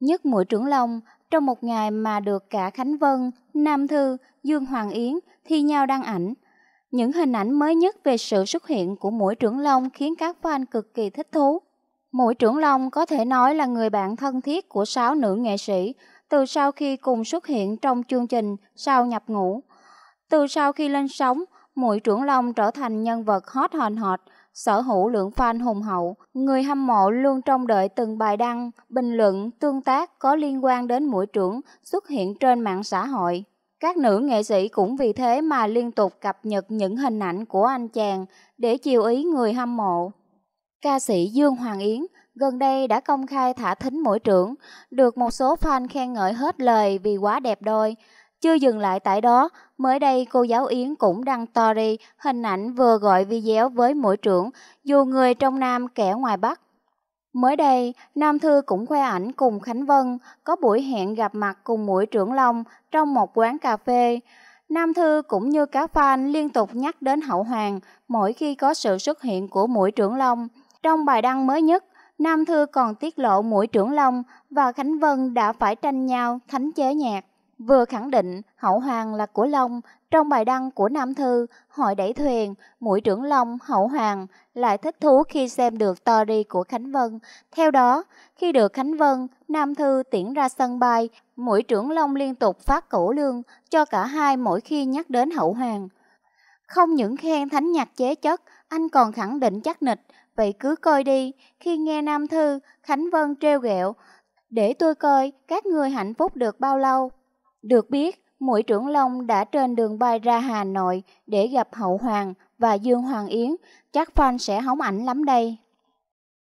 Nhất mũi trưởng long trong một ngày mà được cả Khánh Vân, Nam Thư, Dương Hoàng Yến thi nhau đăng ảnh. Những hình ảnh mới nhất về sự xuất hiện của mũi trưởng long khiến các fan cực kỳ thích thú. Mũi trưởng long có thể nói là người bạn thân thiết của sáu nữ nghệ sĩ từ sau khi cùng xuất hiện trong chương trình Sau nhập ngũ. Từ sau khi lên sóng, mũi trưởng long trở thành nhân vật hot hòn hot sở hữu lượng fan hùng hậu, người hâm mộ luôn trông đợi từng bài đăng, bình luận, tương tác có liên quan đến mũi trưởng xuất hiện trên mạng xã hội. Các nữ nghệ sĩ cũng vì thế mà liên tục cập nhật những hình ảnh của anh chàng để chiều ý người hâm mộ. Ca sĩ Dương Hoàng Yến gần đây đã công khai thả thính mũi trưởng, được một số fan khen ngợi hết lời vì quá đẹp đôi, chưa dừng lại tại đó, mới đây cô giáo Yến cũng đăng story hình ảnh vừa gọi video với mũi trưởng, dù người trong Nam kẻ ngoài Bắc. Mới đây, Nam Thư cũng khoe ảnh cùng Khánh Vân có buổi hẹn gặp mặt cùng mũi trưởng Long trong một quán cà phê. Nam Thư cũng như các fan liên tục nhắc đến Hậu Hoàng mỗi khi có sự xuất hiện của mũi trưởng Long. Trong bài đăng mới nhất, Nam Thư còn tiết lộ mũi trưởng Long và Khánh Vân đã phải tranh nhau thánh chế nhạc vừa khẳng định hậu hoàng là của Long trong bài đăng của Nam Thư, hỏi đẩy thuyền, mũi trưởng Long, hậu hoàng, lại thích thú khi xem được story của Khánh Vân. Theo đó, khi được Khánh Vân, Nam Thư tiễn ra sân bay, mũi trưởng Long liên tục phát cổ lương cho cả hai mỗi khi nhắc đến hậu hoàng. Không những khen thánh nhạc chế chất, anh còn khẳng định chắc nịch, vậy cứ coi đi. Khi nghe Nam Thư, Khánh Vân treo ghẹo, để tôi coi các người hạnh phúc được bao lâu. Được biết, mũi trưởng Long đã trên đường bay ra Hà Nội để gặp Hậu Hoàng và Dương Hoàng Yến, chắc fan sẽ hóng ảnh lắm đây.